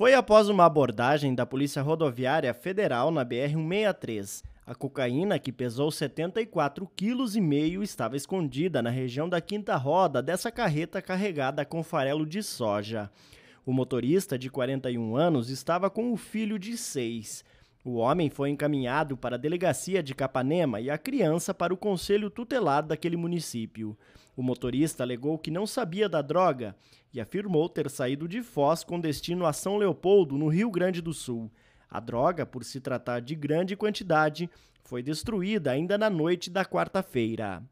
Foi após uma abordagem da Polícia Rodoviária Federal na BR-163. A cocaína, que pesou 74,5 kg, estava escondida na região da quinta roda dessa carreta carregada com farelo de soja. O motorista, de 41 anos, estava com o filho de seis. O homem foi encaminhado para a delegacia de Capanema e a criança para o conselho tutelar daquele município. O motorista alegou que não sabia da droga e afirmou ter saído de Foz com destino a São Leopoldo, no Rio Grande do Sul. A droga, por se tratar de grande quantidade, foi destruída ainda na noite da quarta-feira.